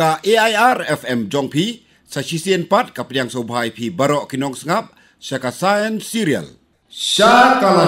ka AIR FM Jongpi sa sisien pat ka piang sobhai pi barok kinong sngap sa science serial sha kala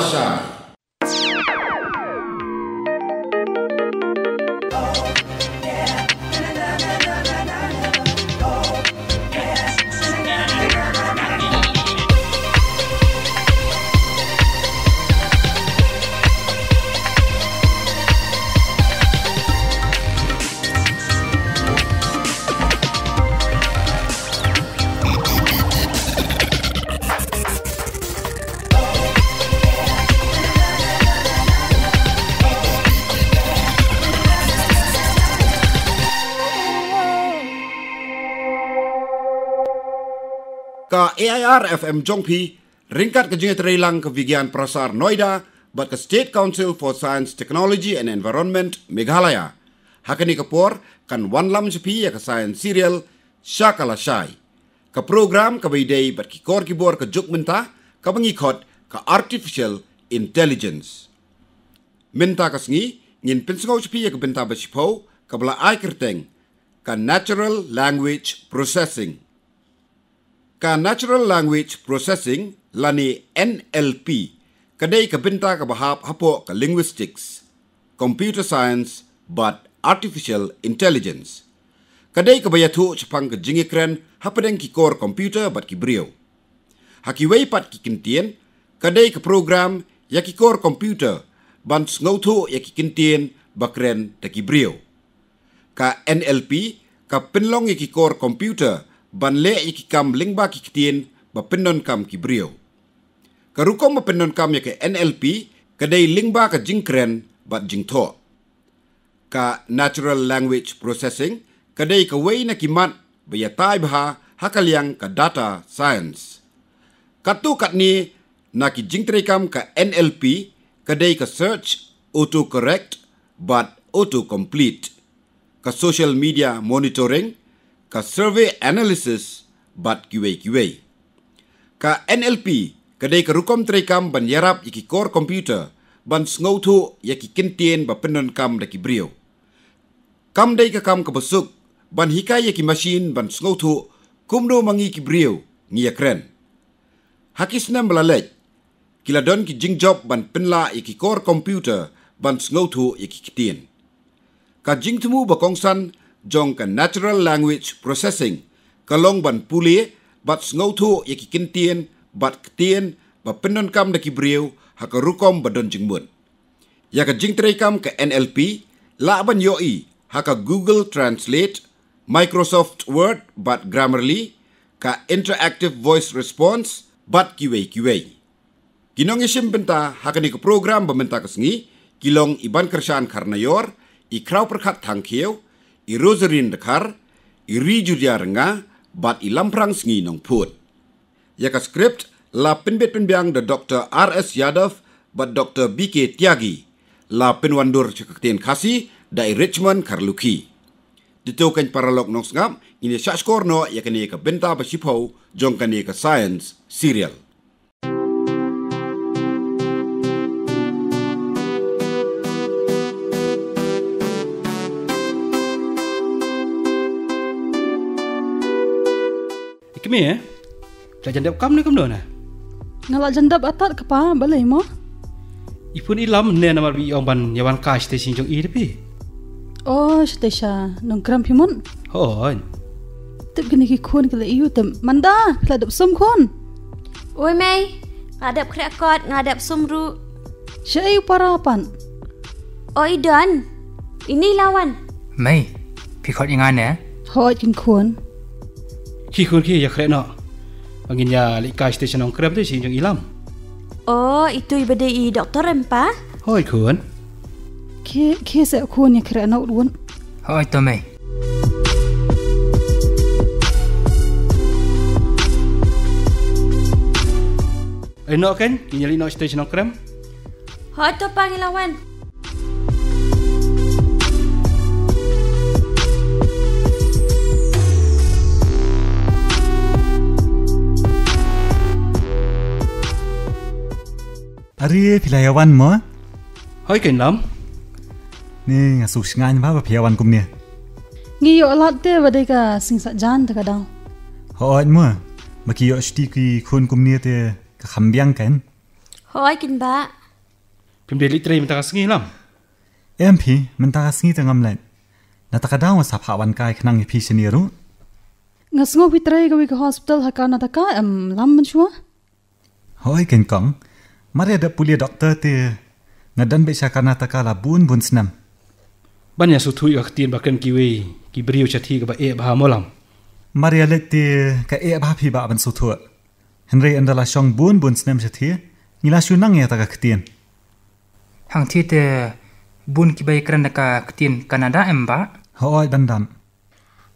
PR FM Jongpi ringkat ke jengit relang ke Vigian Prasar Noida buat ke State Council for Science, Technology and Environment Meghalaya. Hakani ke por kan wan lam sepi ya ke science serial Syakala Syai. Ke program ke bidei buat ke kor ke bor ke juk mentah ke mengikut ke Artificial Intelligence. Menta ke sengi ngin pensengau sepi ya ke bentah bersipau ke bela air kerteng ke Natural Language Processing ka Natural Language Processing lani NLP kadai ka binta ka bahap hapo ka linguistics computer science but artificial intelligence kadai ka bayathu chapang ka jingikren hapadeng ki core computer but ki brio haki weipat ki kintien kadai ka program ya ki core computer ban ngautho ya ki kintien bakren ta ki brio ka NLP ka pinlong ya ki core computer ban le iki kam lingba ki kitien ba pendon kam ki brio. Karuko ma pendon kam ya ke NLP ka kadai lingba ka jingkren ba jingto. Ka Natural Language Processing ka kadai ka wei na kimat ba ya taibha hakal yang ka data science. Katu kat ni na ki jingtrikam ka NLP ka kadai ka search auto correct but auto complete ka social media monitoring ka survey analysis bat QA QA. Ka NLP kadai ka rukom trekam ban yarap iki core computer ban snowtho yaki kintien ba penon kam daki brio. Kam dai ka kam ka besuk ban hika yaki machine ban snowtho kumdo mangi ki brio ngia kren. Hakisna melalek kila don ki jing job ban penla iki core computer ban snowtho yaki kitien. Ka jing temu ba jong ka natural language processing kalong ban puli bat ngau thu ye ki kintien bat ktien ba pinon kam de kibriu ha ka rukom ba don jingmun ya ka jing trai kam ka nlp la ban yo i ha ka google translate microsoft word bat grammarly ka interactive voice response bat qa qa kinong isim e benta ha ka ni program ba menta ka sngi kilong iban kersan karnayor i krau perkat thankyou irozerin dakar irijudiar nga bat ilamprang sngi nong put. Yaka skrip la pinbet pinbiang the Dr. R.S. Yadav bat Dr. B.K. Tiagi la pinwandur cekaktin kasi dari Richmond Karluki. Ditukan paralog nong sngap ini syaskor no yakini ke benta basipau jongkani ke science serial. me eh. Jangan jandap kam ni kam dah na? Nala jandap atat ke pa balai mo. Ipun ilam ne na mar bi ban yawan ka ste sin jong e ir bi. Oh, stesha, nong kram pimon. Hon. Tip gini ki khun ke iyu tem manda, kala dap sum khun. Oi mei, ngadap kre akot, dap sum ru. Sei parapan. Oi dan. Ini lawan. Mei, pi khot ingan ne. Eh? Hoi jing khi khôn khi yakhre no angin ya lika station ong krep de sin jung ilam oh itu ibade i doktor empa hoi khôn ke ke se khôn yakhre no ulun hoi to mai Eh, no, kan? Ini lagi no station ong krem Hoi to pangilawan. อะไรีพิลายวันมั้งเฮ้ยเก่งล้ำนี่งสุชงานว้าปะพิลายวันกุมเนี่ยงี้อยอลัดเต้บดีกะสิงสัจจันทร์กะดังเฮ้ยมั้งมักยอสติกีคนกุมเนี่ยเต้ขำบียงกันเฮ้กินบ้าพิมเดลิตรีมันตาสิงล้ำเอ็มพีมันตาสิงจะงำเล่นนาตะกะดังว่าสภาวันกายขนังพี่เชนีรู้งั้สงบวิตรยกับวิกฮอสพิทอลฮักการนาตะกะเอ็มลำมันชัวเฮ้ยเก่งกัง Mari ada pulih doktor tu. Ngadan bisa karena tak kalah bun bun senam. Banyak sutu yang ketien bahkan kiwi. Kibri ucati kepada ayah bahawa malam. Mari ada tu. Ke ayah bahawa pibak bahawa sutu. Henry adalah syong bun bun senam ucati. Nila syunang ya tak ketien. Hang ti tu. Bun kibay kerana ke ketien Kanada emba. Hoi bandam.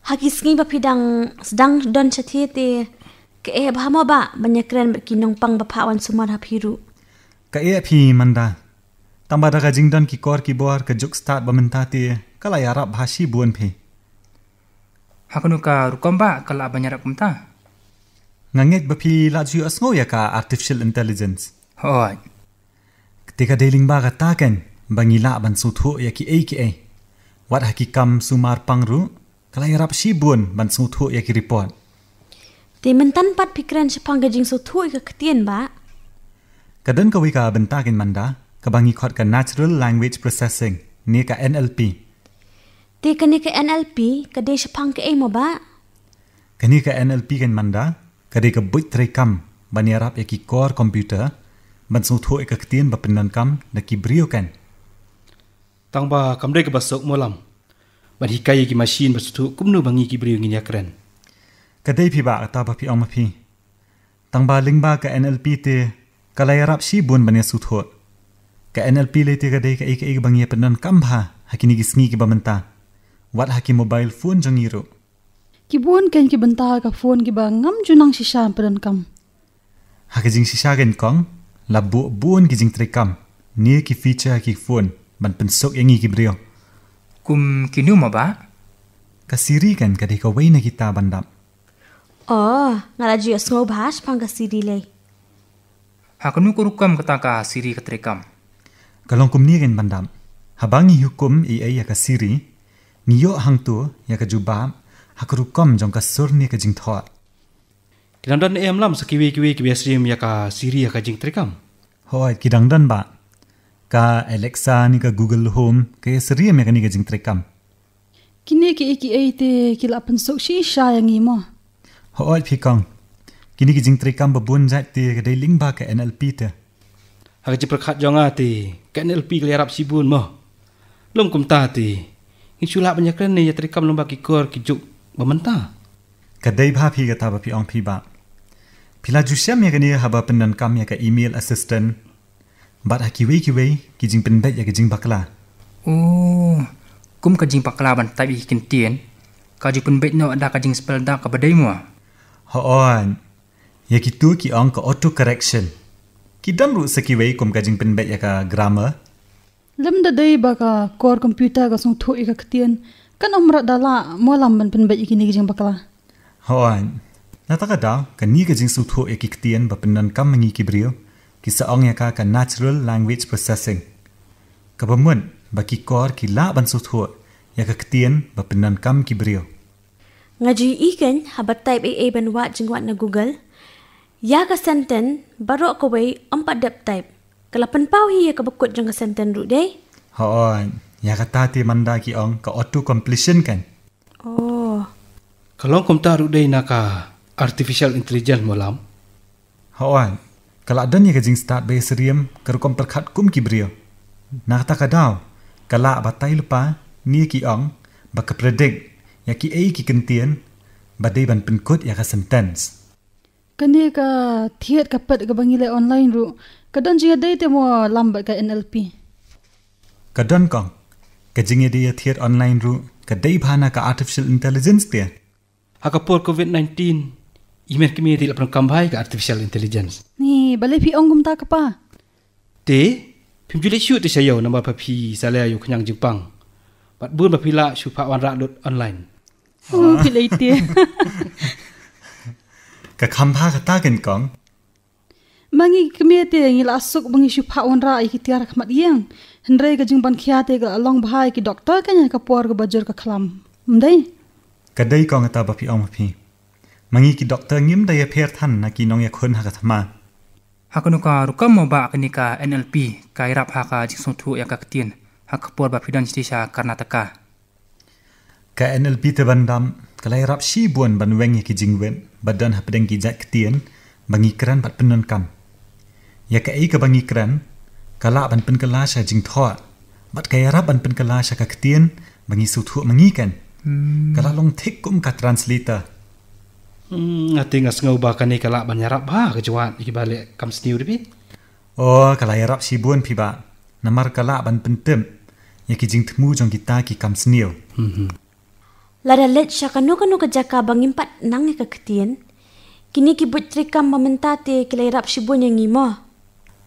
Hagi sengi bapidang sedang dan ucati tu. Ke ayah bahawa mba. Banyak kerana berkinong pang bapak wan sumar hapiru ka e phi manda tamba da ga jingdan ki kor ki bor ka juk start ba manta ti kala ya rap bhashi buan phi hakunu ka rukamba kala ba lah nyara kumta ngangek ba phi la ju asngo ya ka artificial intelligence hoi te ka dealing ba ta ken bangila ban su thu ya ki ai ki ai wat ha ki kam kala ya rap shi buan ban su thu ya ki report te mentan pat pikran shapang ga jing su thu kadan ka wika benta manda ka bangi khot ka natural language processing ne ka nlp te ka ne nlp ka desh phang ka emo ba nlp gin manda ka de ka buit tre kam bani e computer man so tho ek ka kam na ki brio kan tang ba kam de ka machine ba so kum bangi ki brio ngin yakren ka dei phi ba ta ba phi ka nlp te กลายรับชีบุญบันยสุดหดกเอ็นเอลพีเลติกระเดกไอกไอกบางเยปนันคัมฮะฮักินิกิสงีกิบัมันตาวัดฮักิโมบายลฟูนจงีรุกิบุญเกนกิบันตากับฟูนกิบังงำจุนังชิชาปนันคัมฮักจิงชิชาเกนคองลับบุบุญกิจิงตรีคัมเนื้อกิฟีเจอร์กิฟูนมันเป็นสกยังงีกิบเรียวคุมกินิวมาบะกสิริกันกระเดกเอาไว้ในกิตาบันดับอ๋องาลาจิอสโนบาชพังกสิริเลย hak nu kurukam ketaka siri ketrekam kalong kum nirin bandam habangi hukum i ai yaka siri niyo hang tu yaka juba hak rukam jong ka sur ni ka jing thot kidangdan em lam sakiwi kiwi kiwi sim yaka siri yaka jing trekam hoi dan ba ka alexa ni ka google home ka siri me ka ni jing trekam Kini ki ki ai te kilapan sokshi shayangi mo hoi phikang kini ki jingtri kam ba bun jai ti ga ling ba ka nlp te ha ji prakhat jonga ti ka nlp ki arab sibun mo lom kum ta ti ki chula ba nyakren ne yatri kam lom ba ki kor ki ju ba man ta ka dei bha phi ga ta ba phi ong phi ba phila ju sya me ga ni ha kam ya ka email assistant ba ha ki we ki we ki jing pen ba ya ki jing ba kla o oh, kum ka jing ba kla ban ta bi kin tien ka ji pen be no ada ka jing spell da ka ba dei mo ha on ya kitu ki ang ka auto correction ki dam ru saki wei kom ka jing pin be ya ka grammar lem da dei ba ka kor computer ga sung tho ik ka tien kan umra da la mo lam ban pin be ki ni jing ba kala ho na ta ka da ka ni ka jing su tho ik ik tien ba pin nan kam ngi ki bri ki sa ang ya ka ka natural language processing ka ba mun ba ki kor ki la ban su tho ya ka tien ba pin nan kam ki bri ngaji ikan habat type a ban wat jing wat na google Ya ke senten, baru aku bayi empat dep type. Kalau pau hiya ke bekut jangka senten duk deh. Hoan, ya kata ti manda ki ong ke auto completion kan? Oh. Kalau kum tak duk deh naka artificial intelligence malam. Hoan, kalau ada ni kajing start bayi seriem, kerukum kum kum ki beriyo. Nak tak kadau, kalau batai lupa, ni ki ong, baka predik, ya ki ai ki kentian, badai ban penkut ya ke sentence kene ka thiet ka pat ka bangile online ru kadon ji dai te mo lamba ka nlp kadon ka ka jinge de thiet online ru ka dai bhana ka artificial intelligence te ha por covid 19 imer ki me dil pran kam bhai ka artificial intelligence ni bale phi ongum ta ka pa te phim ju le chu te sayo namba pa phi sa le ayu khnyang jing pang bat bun ba phi la chu pha wan ra dot online ဟုတ်ကဲ့လေတီ oh, กะคำพากตากันกองบางีกเมียเตงลาสุกบางีชุพาอุนราไอคิตยารักมัดเยียงฮันเรกะจึงบันขี้าเตกะลองบ่ายกิด็อกเตอร์กันยังกะปวารกะบัจจรกะคลำมึงได้กะได้กองตาบพี่อมพี่มังีกิด็อกเตอร์เงียมได้เพียรท่านนะกีน้องยาคนหากธรรมาหากนุกการุกมบากนิกา NLP กายรับหากาจิสุทุยากักเตียนหากปวดบพิดันชิติชาการนาตกากา NLP เตบันดำ kalai rap si buan ban weng ya ki jingwen badan ha pedeng ki jak bangi keran pat penon kam ya ka ei bangi keran? kala ban pen kala sa jing tho bat kai rap ban pen kala sa ka tien bangi su thu mangi kan hmm. kala long thik kum ka translita Hmm, ati ngas ngau ba kani kala ban yarap ba ha, kejuan ki balik kam stiu ribi. Oh, kala yarap si buan piba. Namar kala ban pentem. Yaki jing temu jong kita ki kam sniu. Hmm. hmm. Lada let siya kanu-kanu ka jaka bang impat nang ka ketien. Kini ki but trikam mamenta te kilairap si bunya ngimo.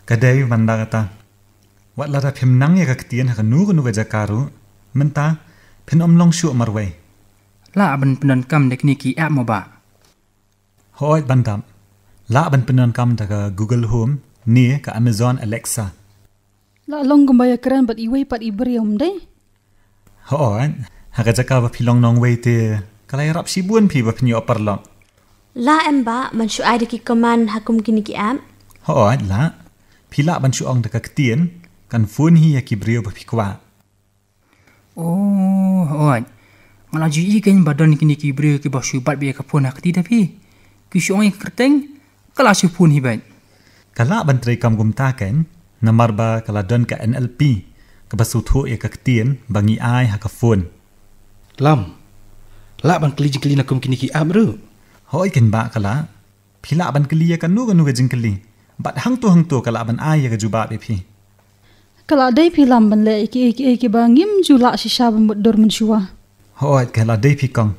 Kadai manda kata. Wat lada pem nang ka ketien ha kanu-kanu ka jaka ru. Menta pen om long syuk marwe. La aban penon kam dek ni ki app moba. Hoi bantam. La aban penon kam daga Google Home ni ka Amazon Alexa. La long gumbaya keran bat iwe pat iberi om deh. Hoi. Hoi ha ga jaka ba philong nong wei kala rap si buan phi ba phni opar long la em ba man shu ai ki command ha kini ki am ho a la phila ban shu ong ta ka tien kan fun hi ya ki brio ba phikwa o oh, ho a mala ji i ken ba don kini ki brio ki ba shu pat be ka phone ha ti da phi ki shu ong ka teng kala shu fun hi ba kala ban trai kam gum ta ken namar ba kala don ka nlp ka basu tho e ka tien bangi ai ha ka phone ลำละบันกลีจิกลีนักกุมกินิกีอับรู้หอยกินบะกะละพี่ละบันกลีกันนู้กันนู้กันจิงกลีบัดหังตัวหังตัวกะละบันอายกันจูบะไปพี่กะละได้พี่ลำบันเลยไอ้กี่ไอ้กี่ไอ้กี่บางยิมจูละชิชาบันบดดอร์มันชัวหอยกะละได้พี่กง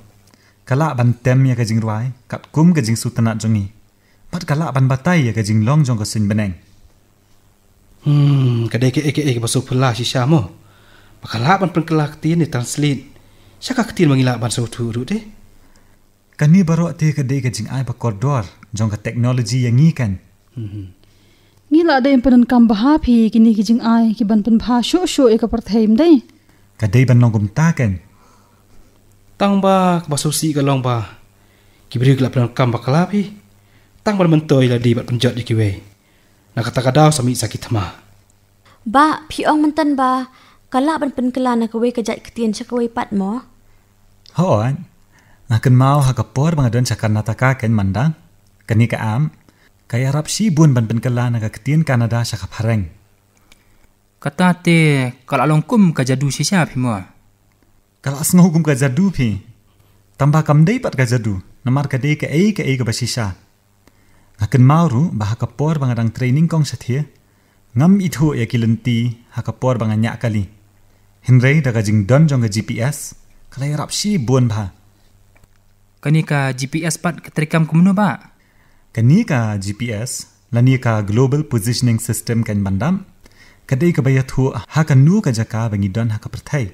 กะละบันเต็มยากันจิงรวยกัดกุมกันจิงสุตนาจงีบัดกะละบันบัตายยากันจิงลองจงกับสินเบนงอืมกะได้กี่ไอ้กี่ไอ้กี่ประสบพลาชิชาโมบัดกะละบันเป็นกะละตีนในทรานสลีน saka ketir mangila ban so thu deh. te kan ni baro te ka de ka jing ai ba corridor jong ka technology yangi kan ngila de impen kan ba ha phi ki ni ki jing ai ki ban pun bha sho sho e ka par thaim ban nong gum kan tang ba ba si ka long ba ki bri ka plan kan ba kala tang ba man toi la di ba pun jot ki we na ka ta ka da sami sakit ma ba phi ong man ba kalau ban pen kelan nak kewe kejat ketian cak kewe pat mo. Hoan, nak ken mau hak kapor mengadun cak nataka ken mandang, keni ka am, kaya Arab si bun ban pen kelan nak ketian Kanada cak pareng. Kata te kalau longkum kajadu si siapa mo? Kalau asngah hukum kajadu pi, tambah kam day pat kajadu, nama kadei ke ei ke ei ke basisha. Akan mauru bahak ha kapor bangadang training kong setia, ngam itu ya kilenti hakapor bangan nyak kali hinrei daga jing don jong GPS kalai rap si buan ba ka GPS pat ketrikam kumno ba ka GPS la ni ka lah global positioning system kan bandam kadai ka baya thu ah, ha kan nu ka jaka bangi don ha ka prthai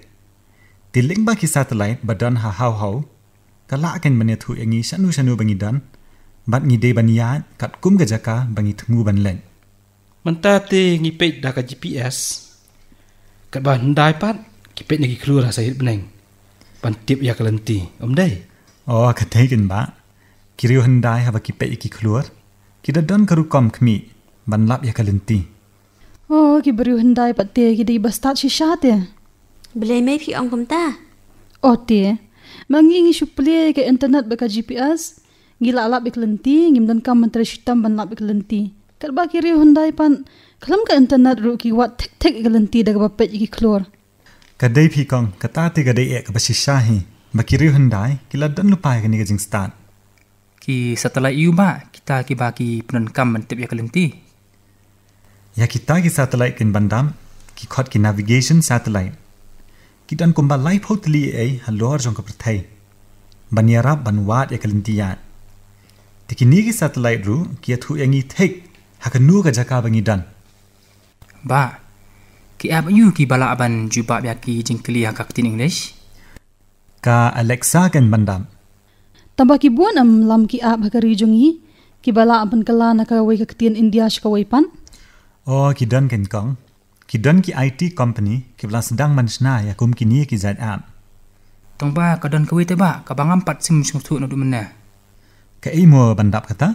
tiling ba ki satellite ba don ha hau hau, kala kan mane thu engi sanu sanu bangi don bat ngi de ban kat kum ka jaka bangi thmu ban len manta ngi pe da ka GPS កបានដៃប៉ាត់គេពេកនឹងគេខ្លួនអាសៃហិបណេងបន្តៀបយ៉ាកលន្ទីអំដៃអូកាទេកិនបាគិរិយហិនដៃហើយគេពេកគេខ្លួនគេដឹងករុកំគមីបានឡាប់យ៉ាកលន្ទីអូគេបរិយហិនដៃប៉តេគេឌីបស្តាត់ឈីឆាទេប្លេមេភីអង្គមតាអូទេមកងីងឈុប្លេគេអ៊ីនធឺណិតបកា GPS ងីឡាឡាប់យ៉ាកលន្ទីងឹមដឹងកំមន្ត្រេឈិតំបានឡាប់យ៉ាកលន្ទីកបាគិរិយហិនដៃប៉ាន់ kalam ka internet ru ki wat tek खलम का इंटरनेट रु की वा थेक थेक गलंती दगबा पेज की खलोर कदै फी कंग कता ते गदै एक बसि शाही बकिरि हंदाई कि लदन लु पाए गनि गजिंग स्टार्ट कि सतला इयुमा kita ki ba ki pnon kam man tep ya galanti ya kita ki satellite kin bandam ki khot ki navigation satellite ki kitan kumba life hotli ai halor jong ka prathai banyara banwat ya kelenti ya tikini ki satellite ru ki athu yangi thek hakanu ka jaka bangi dan ba ki ab yu ki bala aban ju ba ya ki jing kli ha kak tin english ka alexa kan bandam tamba ki bon am lam ki ab ha kari jungi ki bala aban kala na ka wai kak tin india sh ka wai pan o ki dan ken kong ki dan ki it company ki bala sedang man sna ya kum ki ni ki zat ab tamba ka dan ka wai te ba ka bang am pat sim sim thu na du mena ka i mo bandap kata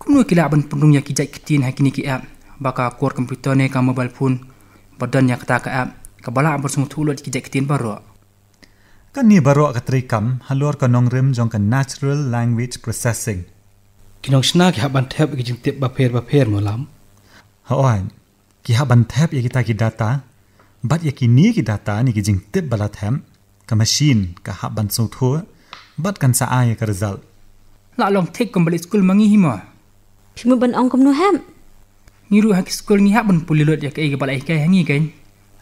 kum no ki la aban pun ya ki jai ki tin ha ki ni ki ab baka kuat komputer ni kamu bal pun badan yang kata ke app kebala abur semua tu lot kijak ketin baru kan ni baru ke terikam halor ke nong rim jong ke natural language processing kinong sna ki haban tep ki jing tep bapher bapher molam hoai ki haban tep ye kita ki data bat ye ki ni ki data ni ki jing tip bala tem ka machine ka haban so thu bat kan sa ai ka result la long tek kom bal school mangi hima ki mo ban ong kom no hem ngi ru hak skol ngi habun puli lot ya kai eh, kepala ikai hangi kai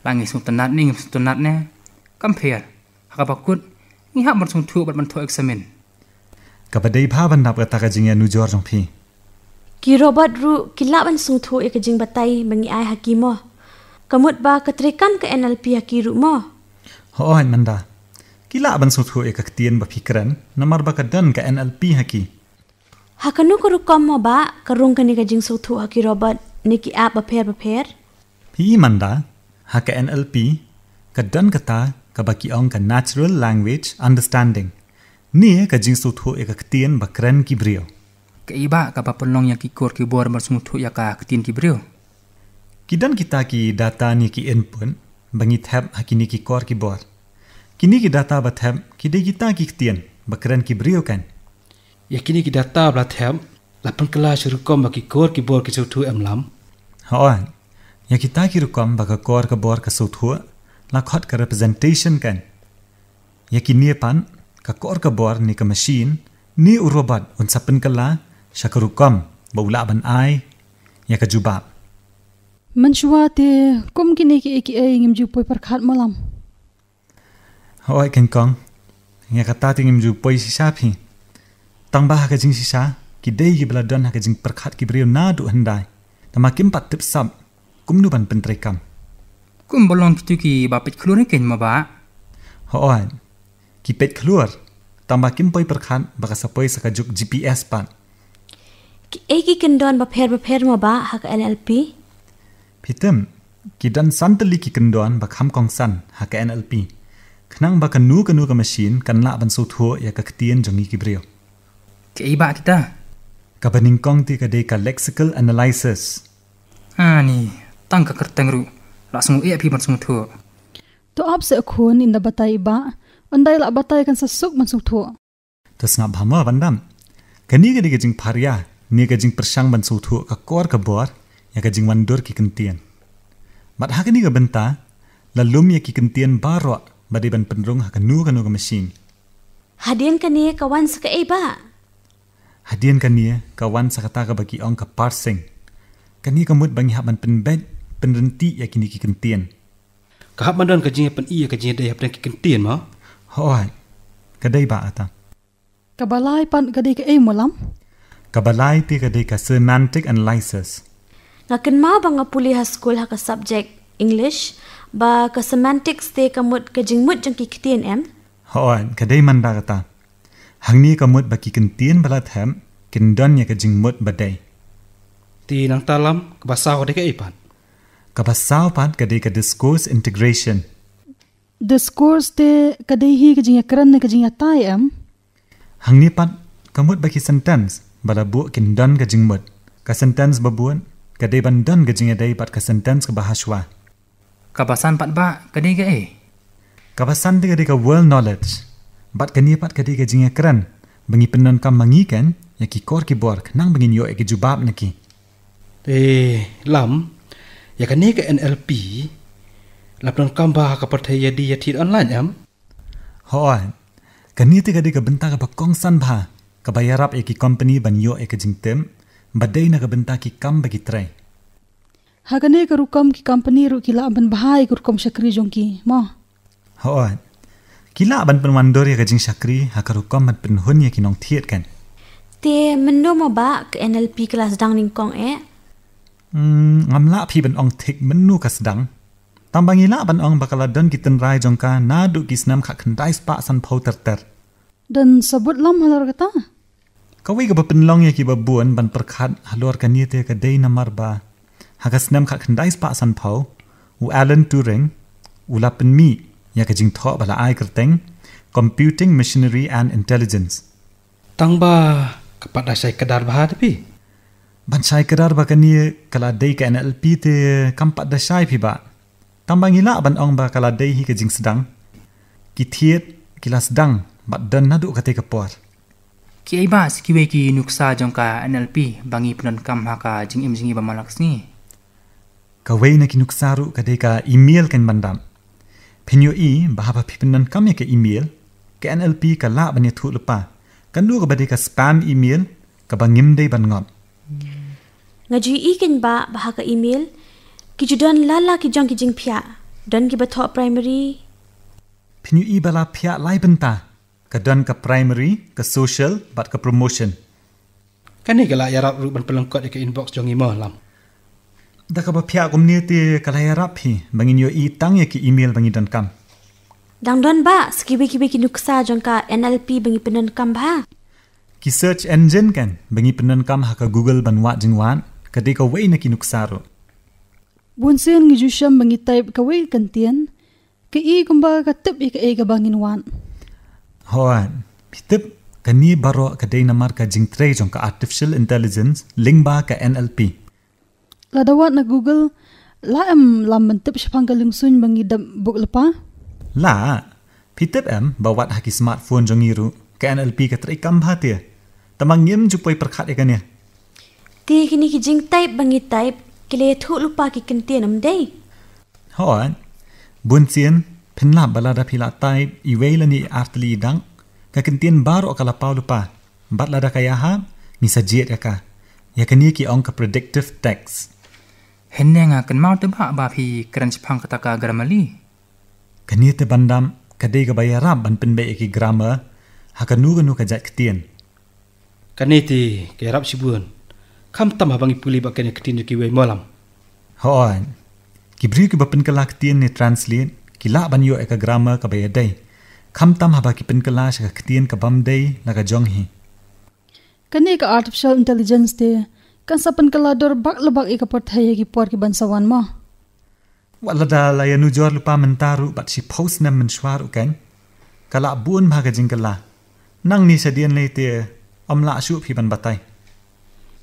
langis mu tenat ning mu tenat ne kampher hak bakut ngi habun sung thu bat man tho examen kapadei bhavan na pa taka jing ya nu jor jong phi ki robot ru kila ban sung thu ek jing batai mangi ai hakimo kamut ba katrekan ka nlp ya ki ru mo ho han manda kila ban sung thu ek aktien ba fikran namar ba ka dan ka nlp ha ki Hakanu ko rukam ba karung kani ka jing so thu aki robot នេះគឺអាប្រភេទប្រភេទពីមិនដា hack nlp កដនកតាកបកីអង្គ natural language understanding នេះកជាងសុទ្ធឯកទៀនបក្រិនគិប្រៀវកៃបាកបពលងយ៉ាងគីគរគីបួរមសុទ្ធយ៉ាកាគទៀនគិប្រៀវគិដនគិតាគី data នេះគី input បងីថាប់ហគីនេះគីគរគីបួរគីនេះគី data បថាប់គីដេគីតាគីគទៀនបក្រិនគិប្រៀវកានយ៉ាគីនេះគី data បថាប់ lapan kelas rukam bagi kor ki bor ki sutu em lam ha ya kita ki rukam baga kor ka bor ka sutu la khat ka representation kan ya ki ni pan ka kor ka bor ni ka machine ni urobat un sapan kala shakarukam ba ula ban ai ya ka juba manchuwa te kum ki ne ki ek ai e ngim ju poi par khat malam ha ken kong ya ka ta ti ngim ju poi si sa phi tang ba ka jing si sa ki dei ki bladan ha ka jing prakhat ki breu na du handai ta kim pat tip sam kum nu ban pentre kam kum bolong tu ki ba pit khluar ken ma ba ho oi ki pet khluar ta ma kim pai prakhat ba ka sapai sa juk gps pan ki e ki kendon ba pher ba pher ma ba ha ka nlp pitam ki dan kan santali ya ki kendon ba kham kong san ha ka nlp khnang ba kanu kanu ka machine kan la ban so thu ya ka tien jangi ki breu ke iba kita kabaningkong ti kade ka lexical analysis. Ani, ha, tangka ka kertengru, la sungu iya pi mansung tu. Tu ab se akun inda batay iba, andai la batai kan sa suk mansung tu. Tas ngap hama bandam, kani kade ka jing paria, ya? ni ka jing persyang mansung tu ka kor ka bor, ya ka jing wandur ki kentian. Mat ha kani ka benta, lalum ya ki kentian baro, badai ban penrung ha kanu kanu ka mesin. Hadian kani kawan suka iba. Hadian kan dia kawan serta bagi orang ke parsing. Kan dia kemud bagi hapan penbet penrenti yang kini kikentian. Kahap mandan kaji yang pen iya kaji yang dah yang kikentian ma? Oh, kadai ba ata. Kabalai pan kadai ke eh malam? Kabalai ti kadai ke semantic analysis. Ngakin ma bang pulih ha school ha ke subject English ba ke semantics ti kemud kajing mud jeng kikentian em? Oh, kadai mandar ata hang ni ka mot baki kentien balat hem kendon ya ka jing mot badai ti nang talam ka basaw de ka ipan ka basaw pan ka de ka discourse integration discourse te ka de hi ka jing akran ne ka jing atai am hang ni pan ka mot baki sentence balabu kendon ka jing mot ka sentence babuan ka de bandan ka jing dai pat ka sentence ka bahaswa ka basan pat ba ka de ka e eh? ka basan de ka de ka world knowledge bat ka niapat ka dike jinga keran, bengi penan ka mangi kan, ya ki kor ki bor, nang bengi nyo eki jubab na Eh, lam, ya ka ka NLP, lapnan kamba ka partai ya di ya tit online am? Ho, ka niti ka dike benta ka pakong san bha, ka bayarap eki company ban yo eki jing badai na ka benta ki kam bagi trai. Hagane ka rukam ki company ru ki la ban bha eki shakri jong ki, mo? กีฬาบันเป็นวันดอรีกจิงชักรีฮักรุกก็มันเป็นหุ่นยี่กินองเทียดกันเตมันโนมบักเอ็นเอลพีคลาสดังนิงกองเองามละพี่เป็นองเทกมันนูกัสดังตามบางีละบันองบักลาดนกิตันรายจงกานาดูกิสนำขักขันไดสปะสันพาวเตอร์เตอร์ดนสบุตลอมฮัลโกตาก็วิ่งกับเป็นลองยี่กีบบวนบันประคัดฮัลโหลกันยี่เตกับเดนมาร์บาฮักสนำขักขันไดสปะสันพาวอูแอลันตูริงอูลาเป็นมี yang kajing thok bala ai kerteng computing machinery and intelligence tang ba kepada saya kedar bahar tapi ban saya kedar ba kan ye kala dei ka nlp te kam pat da sai phi ba tang ba ngila ban ong ba kala dei hi kajing sedang kithiet kila sedang bat dan nadu kate ka por ki ai ba ki we ki nuksa jong ka nlp bangi pnon kam ha ka jing im jing ba malak ni ka we na ki nuksa ru ka dei ka email kan bandam Pinyo i bahapa pipinan kami ke email, ke NLP kan ke lak bani tu lupa, ke nu ke ke spam email, ke bangim day ban ngot. Ngaji ikin ba bahaka email, ki judan lala ki jang ki jing pia, dan ki batok primary. Pinyo i bala pia lai benta, ke dan ke primary, ke social, bat ke promotion. Kan ni ke lak yarap ruban pelengkot ke inbox jong imah lam da ka ba phya gum ne te ka yo i tang ki email bang i dan kam dang don ba ski bi ki bi ki nlp bang i kam ba ki search engine kan bang i pinan kam ha ka google ban wa jing wan ka de ka we na ki nu ro bun sen ngi ju sham bang type ka we kan tien ka i gum ba ka tup i ka e ga bang wan ho an tup ka ni baro ka de na mar ka jing tre jang artificial intelligence ling ba ka nlp ladawat na Google, la em la mentep si panggalungsun bangi dap buk lepa? La, pitep em bawat haki smartphone jongiru ke NLP katrai kambhat ya. Tamang yem jupoi ikan ya kanya. Ti kini ki jing taip bangi taip, kile thu lupa ki kentia nam day. Hoan, bun sien, pen la balada pila taip, iwei lani artli idang, ka kentian baru akala pau lupa. Bat lada kaya ha, misa jiet ya ka. Ya kini ki ong predictive text. เห็นแนงกันเมาตบะบาพีกรันชพังกตากากรามลีกันนี้ตบันดำกะดีกบายรับบันเป็นเบกิกรามะหากนูกนูกะจัดขีนกันนี้ตีกรับชิบุนคำตำหาบังอิปุลีบักเนี่ยขีนจะกิเวมอลำฮอนกิบริกบัเป็นกลาขีนเนี่ยทรานสเลนกิลาบันยเอกกรามะกบายได้คำตำหาบักเป็นกลาชกขีนกบัมได้ละกจงฮีกันนี้ก็อาร์ติฟิเชียลอินเทลเจนซ์เตี kansapan kalador bak lebak i kapot haye puar ki bansawan ma walada la ya nujor lupa mentaru bat si post nam men swar ukan kala bun bhaga jingala nang ni sadian leite amla su phi ban batai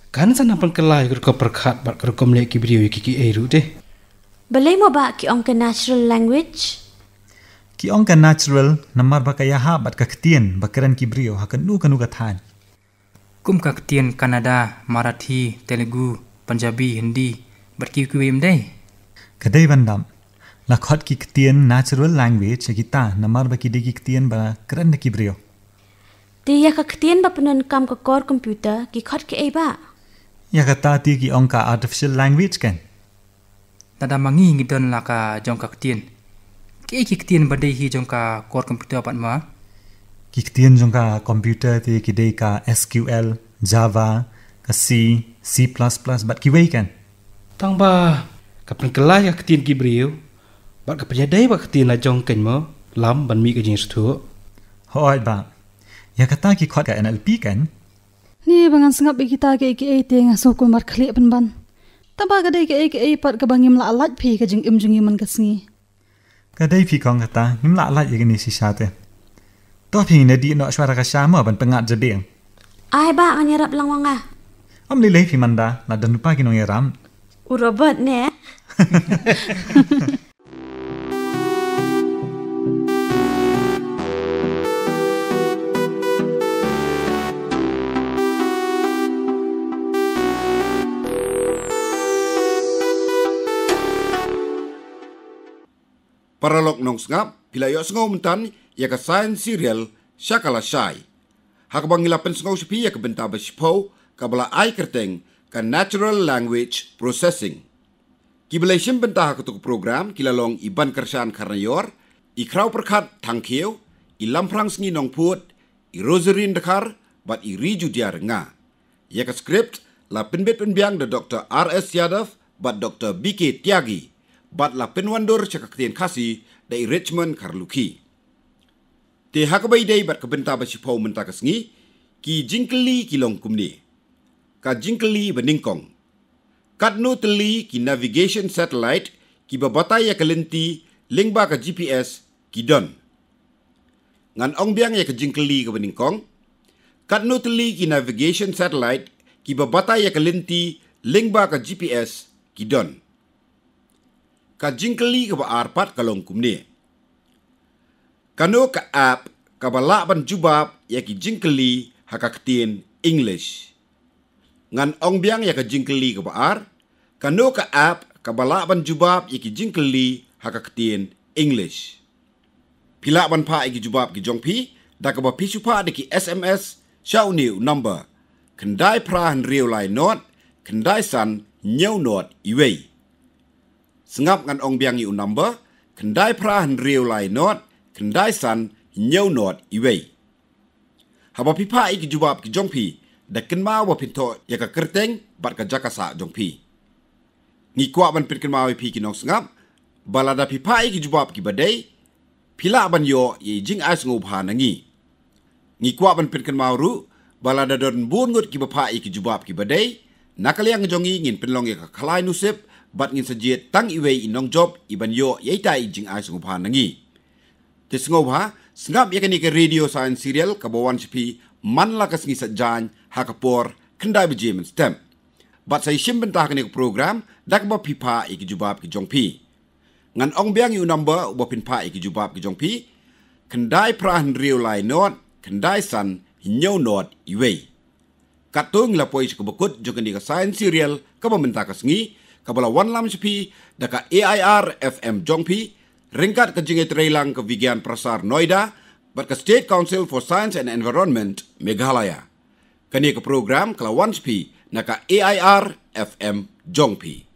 kan sana pan kalai gur ko prakhat bat gur kom le ki briyo ki ki eru de balai mo bak ki onka natural language ki onka natural namar bakaya ha bat ka bakaran bakran ki briyo ha kan nu kanu ka กุมกักเตียนแคนาดามาราธีเตลูกูปัญจบีฮินดีบัดกิวกิวเอ็มได้กระไดวันดำละคดกิกเตียนนาชรวลลังเวชกิตานมารบกิดกิกเตียนบาครันกิบริโอตียากกเตียนบัปนันคำกับคอร์คอมพิวเตอร์กิคดกิเอบ้ายากตาตีกิองค์การ artificial language กันตดามังีงิดนลากาจงกักเตียนกิกิกเตียนบัดได้ฮีจงกาคอร์คอมพิวเตอร์ปัตมาကိကတင်ဂျုံကကွန်ပျူတာတေကိဒေကာ SQL Java က C C++ but ki weekend tang ba ka pen kala ya ktin ki brew ba ka pya dai ba ktin la jong ken mo lam ban mi ka jin sthu hoi ba ya ka ta ki khot ka nlp kan? ni ba ngang sngap ki ta ke ki ate nga so ko mar khli ban ban ta ba ga dai ke ek ei par ka bangim la lat phi ka jing im jing man ka singi ka dai phi kong ta nim la lat ye ni si sha te တော့ဖင်နေဒီနော်အွှေရကရှာမဘန်ပငါဇဘင်းအိုင်ဘာအနီရပ်လောင်ဝငါအမလီလေးဖီမန်ဒာလာဒန်ပကိနိုယရမ်ဥရဘတ်နဲပရလော့ကနုံစကပ်ဖီလာယော့စငုံမန်တန် ya ka sain serial shakala shai. Hak bang ila pen sungau sipi ya ka benta besipo ka bala ai kerteng ka natural language processing. Ki bala isim benta hak tuk program kila long iban kerjaan karna yor, i kraw perkat tang keo, i lamprang sengi nong puat, i rosarin dekar, bat i riju diar nga. Ya ka skript la penbet penbiang de Dr. R.S. Yadav bat Dr. B.K. Tiagi bat la penwandur cakap tiang kasih dari Richmond Karluki te hakabai dai bat kabenta ba sipau menta kasngi ki jingkli ki longkum ni ka jingkli beningkong kat no teli ki navigation satellite ki babata ya kalenti lingba ka GPS ki don ngan ong biang ya ka jingkli ka beningkong kat no teli ki navigation satellite ki babata ya kalenti lingba ka GPS ki don ka jingkli ka ba arpat ka longkum ni kanu ka app kabala ban jubab yaki jingkeli hakaktin English. Ngan ong biang yaka jingkeli ka baar, kanu ka app kabala ban jubab yaki jingkeli hakaktin English. Pila ban pa yaki jubab ki jongpi, da ka ba pisu pa deki SMS shauniu number. Kendai prahan riu lai not, kendai san nyew not iwei. Sengap ngan ong biang yu number, kendai prahan riu lai not, kindaisan nyau not iwe haba pipa ik jubab ki jongpi da kinma wa pinto ya ka kerteng bat ka jakasa jongpi ni kwa ban pin kinma wa pi ki nong sngap balada pipa ik jubab ki badai pila ban yo ye jing as ngob ha nangi ni kwa ban pin kinma ru balada don bun ngut ki bapa ik jubab ki badai nakaliang jongi ngin pin long ya ka khalai nusip bat ngin sejiet tang iwe inong job iban yo yeita ijing ai sungupan nangi. Te sengob ha, sengab ya ke radio science serial ke bawaan sepi manla ke sengi sejan ha ke por kendai bejimen stem. Bat saya sim bentah kini ke program dak ba pipa iki jubab ke jong pi. Ngan ong biang yu namba ubah pinpa iki jubab ke jong pi, kendai perahan riu lai not, kendai san nyau not iwe. Katung la poi ke bekut jong kini ke saan serial ke pementah ke sengi ke bawaan lam sepi dak AIR FM jong pi, ringkat kejingit relang ke Vigian Prasar Noida berke State Council for Science and Environment Meghalaya. Kini ke program Kelawan Spi naka AIR FM Jongpi.